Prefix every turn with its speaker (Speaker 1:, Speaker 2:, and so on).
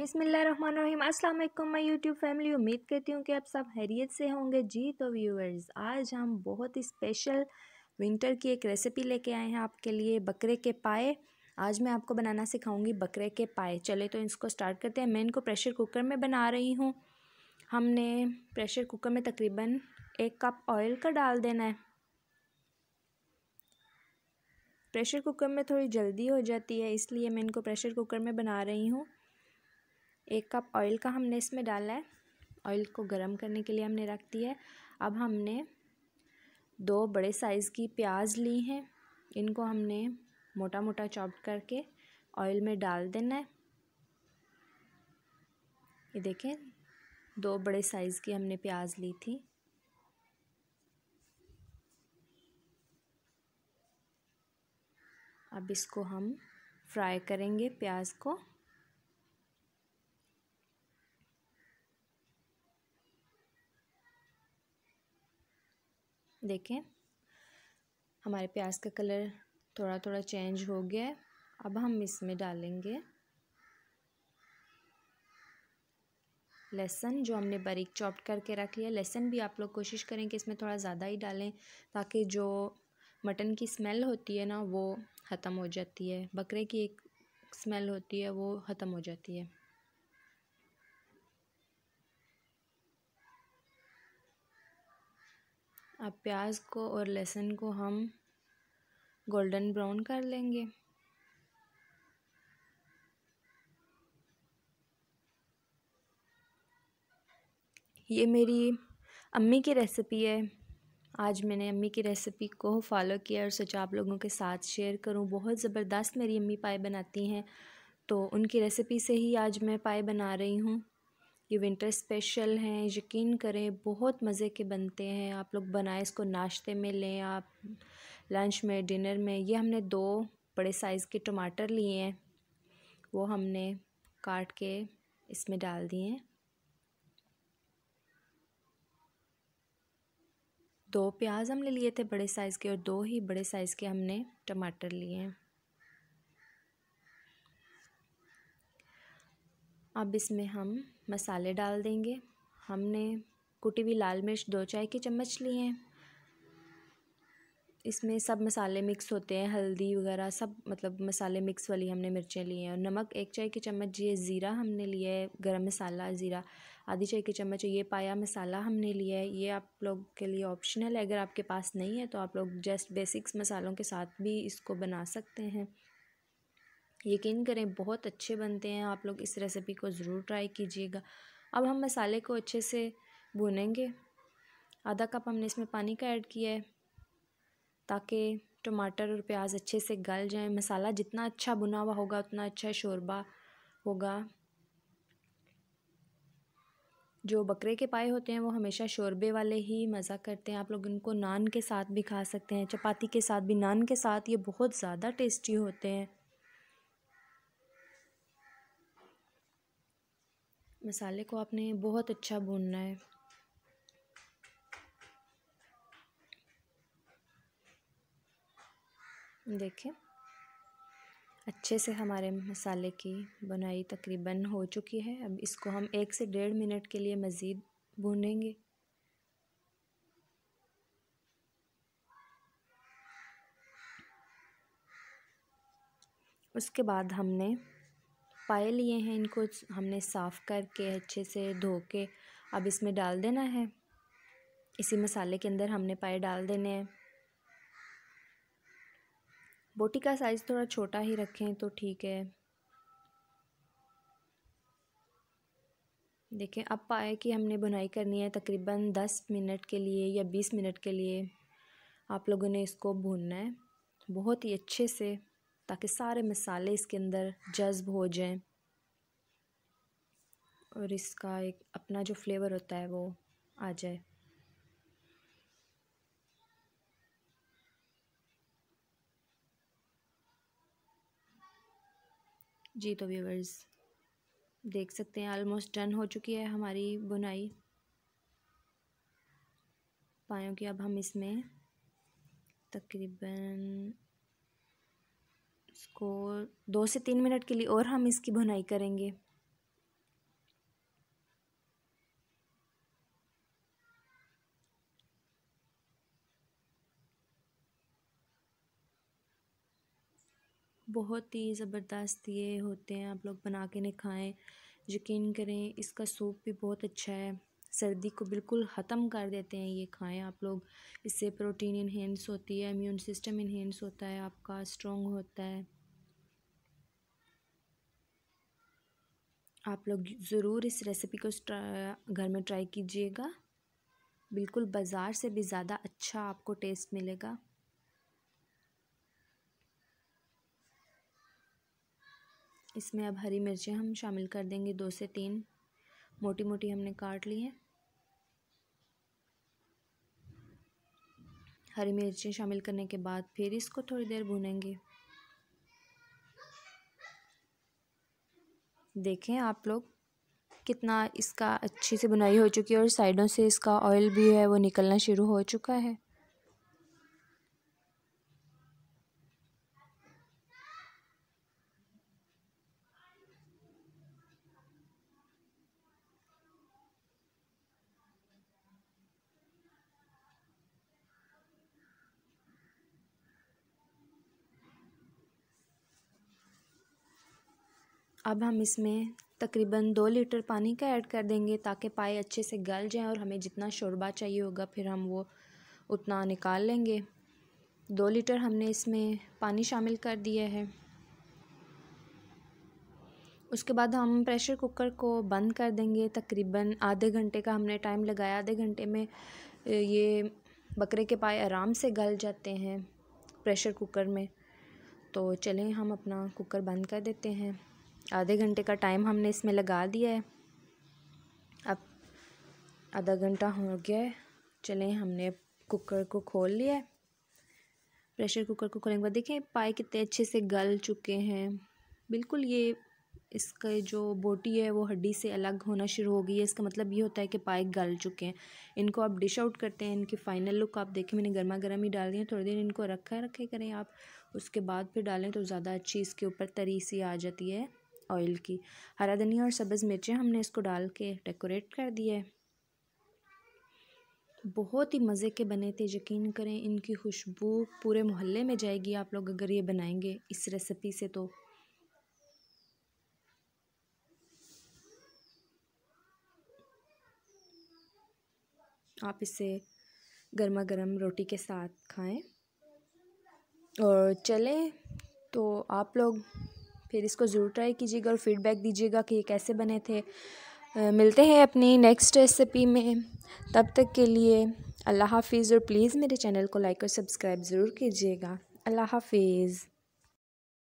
Speaker 1: बिसमीम अल्लाम मैं यूट्यूब फैमिली उम्मीद करती हूँ कि आप सब हैरियत से होंगे जी तो व्यूअर्स आज हम बहुत ही स्पेशल विंटर की एक रेसिपी लेके आए हैं आपके लिए बकरे के पाए आज मैं आपको बनाना सिखाऊंगी बकरे के पाए चले तो इसको स्टार्ट करते हैं मैं इनको प्रेशर कुकर में बना रही हूँ हमने प्रेशर कुकर में तकरीबन एक कप ऑयल का डाल देना है प्रेशर कुकर में थोड़ी जल्दी हो जाती है इसलिए मैं इनको प्रेशर कुकर में बना रही हूँ एक कप ऑयल का हमने इसमें डाला है ऑयल को गर्म करने के लिए हमने रख दिया है अब हमने दो बड़े साइज़ की प्याज ली हैं इनको हमने मोटा मोटा चॉप करके ऑयल में डाल देना है ये देखें दो बड़े साइज़ की हमने प्याज ली थी अब इसको हम फ्राई करेंगे प्याज को देखें हमारे प्याज का कलर थोड़ा थोड़ा चेंज हो गया है अब हम इसमें डालेंगे लहसन जो हमने बारीक चॉप्ट करके रख लिया लहसन भी आप लोग कोशिश करें कि इसमें थोड़ा ज़्यादा ही डालें ताकि जो मटन की स्मेल होती है ना वो ख़त्म हो जाती है बकरे की एक स्मेल होती है वो ख़त्म हो जाती है अब प्याज को और लहसुन को हम गोल्डन ब्राउन कर लेंगे ये मेरी अम्मी की रेसिपी है आज मैंने अम्मी की रेसिपी को फॉलो किया और सोचा आप लोगों के साथ शेयर करूं बहुत ज़बरदस्त मेरी अम्मी पाए बनाती हैं तो उनकी रेसिपी से ही आज मैं पाए बना रही हूं ये विंटर स्पेशल हैं यकीन करें बहुत मज़े के बनते हैं आप लोग बनाएं इसको नाश्ते में लें आप लंच में डिनर में ये हमने दो बड़े साइज़ के टमाटर लिए हैं वो हमने काट के इसमें डाल दिए दो प्याज हमने लिए थे बड़े साइज़ के और दो ही बड़े साइज़ के हमने टमाटर लिए हैं अब इसमें हम मसाले डाल देंगे हमने कुटी हुई लाल मिर्च दो चाय के चम्मच लिए हैं इसमें सब मसाले मिक्स होते हैं हल्दी वगैरह सब मतलब मसाले मिक्स वाली हमने मिर्चें ली हैं और नमक एक चाय के चम्मच ये ज़ीरा हमने लिया है गरम मसाला ज़ीरा आधी चाय के चम्मच ये पाया मसाला हमने लिया है ये आप लोग के लिए ऑप्शनल है अगर आपके पास नहीं है तो आप लोग जस्ट बेसिक्स मसालों के साथ भी इसको बना सकते हैं यकीन करें बहुत अच्छे बनते हैं आप लोग इस रेसिपी को ज़रूर ट्राई कीजिएगा अब हम मसाले को अच्छे से भुनेंगे आधा कप हमने इसमें पानी का ऐड किया है ताकि टमाटर और प्याज अच्छे से गल जाए मसाला जितना अच्छा बुना हुआ होगा उतना अच्छा शोरबा होगा जो बकरे के पाए होते हैं वो हमेशा शोरबे वाले ही मज़ा करते हैं आप लोग इनको नान के साथ भी खा सकते हैं चपाती के साथ भी नान के साथ ये बहुत ज़्यादा टेस्टी होते हैं मसाले को आपने बहुत अच्छा भूनना है देखिए अच्छे से हमारे मसाले की बुनाई तकरीबन हो चुकी है अब इसको हम एक से डेढ़ मिनट के लिए मज़ीद भूनेंगे उसके बाद हमने पाए लिए हैं इनको हमने साफ़ करके अच्छे से धो के अब इसमें डाल देना है इसी मसाले के अंदर हमने पाए डाल देने हैं बोटी का साइज़ थोड़ा छोटा ही रखें तो ठीक है देखें अब पाए कि हमने बुनाई करनी है तकरीबन दस मिनट के लिए या बीस मिनट के लिए आप लोगों ने इसको भूनना है बहुत ही अच्छे से ताकि सारे मसाले इसके अंदर जज्ब हो जाएं और इसका एक अपना जो फ्लेवर होता है वो आ जाए जी तो व्यूवर्स देख सकते हैं ऑलमोस्ट डन हो चुकी है हमारी बुनाई पायों की अब हम इसमें तकरीबन इसको दो से तीन मिनट के लिए और हम इसकी भुनाई करेंगे बहुत ही ज़बरदस्त ये होते हैं आप लोग बना के नहीं खाएँ यकीन करें इसका सूप भी बहुत अच्छा है सर्दी को बिल्कुल ख़त्म कर देते हैं ये खाएं आप लोग इससे प्रोटीन इन्हेंस होती है इम्यून सिस्टम इन्हेंस होता है आपका स्ट्रॉन्ग होता है आप लोग ज़रूर इस रेसिपी को घर में ट्राई कीजिएगा बिल्कुल बाज़ार से भी ज़्यादा अच्छा आपको टेस्ट मिलेगा इसमें अब हरी मिर्चें हम शामिल कर देंगे दो से तीन मोटी मोटी हमने काट ली है हरी मिर्चें शामिल करने के बाद फिर इसको थोड़ी देर भुनेंगे देखें आप लोग कितना इसका अच्छे से बुनाई हो चुकी है और साइडों से इसका ऑयल भी है वो निकलना शुरू हो चुका है अब हम इसमें तकरीबन दो लीटर पानी का ऐड कर देंगे ताकि पाए अच्छे से गल जाए और हमें जितना शोरबा चाहिए होगा फिर हम वो उतना निकाल लेंगे दो लीटर हमने इसमें पानी शामिल कर दिया है उसके बाद हम प्रेशर कुकर को बंद कर देंगे तकरीबन आधे घंटे का हमने टाइम लगाया आधे घंटे में ये बकरे के पाए आराम से गल जाते हैं प्रेशर कुकर में तो चलें हम अपना कुकर बंद कर देते हैं आधे घंटे का टाइम हमने इसमें लगा दिया है अब आधा घंटा हो गया है चलें हमने कुकर को खोल लिया है प्रेशर कुकर को खोलने के बाद देखें पाए कितने अच्छे से गल चुके हैं बिल्कुल ये इसका जो बोटी है वो हड्डी से अलग होना शुरू हो गई है इसका मतलब ये होता है कि पाए गल चुके हैं इनको आप डिश आउट करते हैं इनकी फ़ाइनल लुक आप देखें मैंने गर्मा गर्म ही डाल है थोड़ी देर इनको रखा रखे करें आप उसके बाद फिर डालें तो ज़्यादा अच्छी इसके ऊपर तरी सी आ जाती है ऑयल की हरा धनिया और सब्ज़ मिर्चें हमने इसको डाल के डेकोरेट कर दिया है बहुत ही मज़े के बने थे यकीन करें इनकी खुशबू पूरे मोहल्ले में जाएगी आप लोग अगर ये बनाएंगे इस रेसिपी से तो आप इसे गर्मा गर्म रोटी के साथ खाएं और चलें तो आप लोग फिर इसको ज़रूर ट्राई कीजिएगा और फीडबैक दीजिएगा कि ये कैसे बने थे मिलते हैं अपनी नेक्स्ट रेसिपी में तब तक के लिए अल्लाह हाफिज़ और प्लीज़ मेरे चैनल को लाइक और सब्सक्राइब ज़रूर कीजिएगा अल्लाह हाफिज़